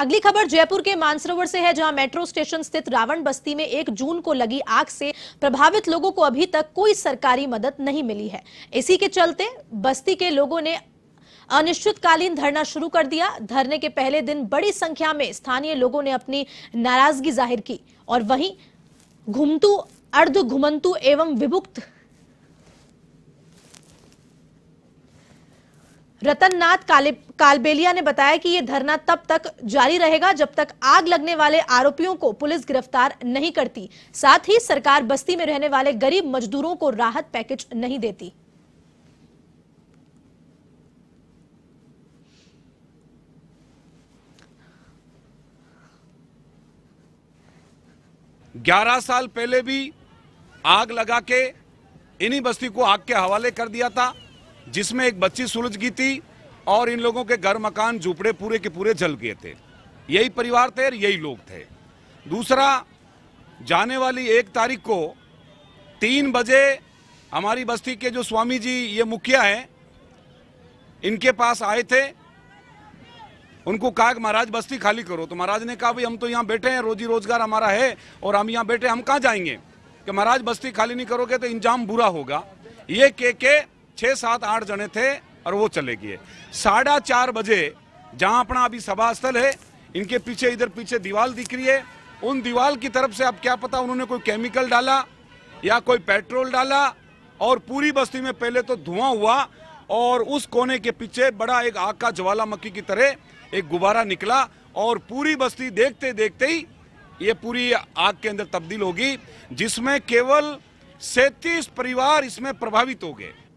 अगली खबर जयपुर के मानसरोवर से है जहां मेट्रो स्टेशन स्थित रावण बस्ती में एक जून को लगी आग से प्रभावित लोगों को अभी तक कोई सरकारी मदद नहीं मिली है इसी के चलते बस्ती के लोगों ने अनिश्चितकालीन धरना शुरू कर दिया धरने के पहले दिन बड़ी संख्या में स्थानीय लोगों ने अपनी नाराजगी जाहिर की और वहीं घुमतू अर्ध घुमंतु एवं विभुक्त रतननाथ कालबेलिया ने बताया कि ये धरना तब तक जारी रहेगा जब तक आग लगने वाले आरोपियों को पुलिस गिरफ्तार नहीं करती साथ ही सरकार बस्ती में रहने वाले गरीब मजदूरों को राहत पैकेज नहीं देती ग्यारह साल पहले भी आग लगा के इन्हीं बस्ती को आग के हवाले कर दिया था जिसमें एक बच्ची सुलझ गई थी और इन लोगों के घर मकान झुपड़े पूरे के पूरे जल गए थे यही परिवार थे और यही लोग थे दूसरा जाने वाली एक तारीख को तीन बजे हमारी बस्ती के जो स्वामी जी ये मुखिया हैं इनके पास आए थे उनको कहा कि महाराज बस्ती खाली करो तो महाराज ने कहा भाई हम तो यहाँ बैठे हैं रोजी रोजगार हमारा है और हम यहाँ बैठे हम कहाँ जाएंगे कि महाराज बस्ती खाली नहीं करोगे तो इंजाम बुरा होगा ये के के छः सात आठ जने थे और वो चले गए साढ़ा चार बजे जहाँ अपना अभी सभा स्थल है इनके पीछे इधर पीछे दीवार दिख रही है उन दीवार की तरफ से अब क्या पता उन्होंने कोई केमिकल डाला या कोई पेट्रोल डाला और पूरी बस्ती में पहले तो धुआं हुआ और उस कोने के पीछे बड़ा एक आग का ज्वालामुखी की तरह एक गुब्बारा निकला और पूरी बस्ती देखते देखते ही ये पूरी आग के अंदर तब्दील होगी जिसमें केवल सैंतीस परिवार इसमें प्रभावित हो गए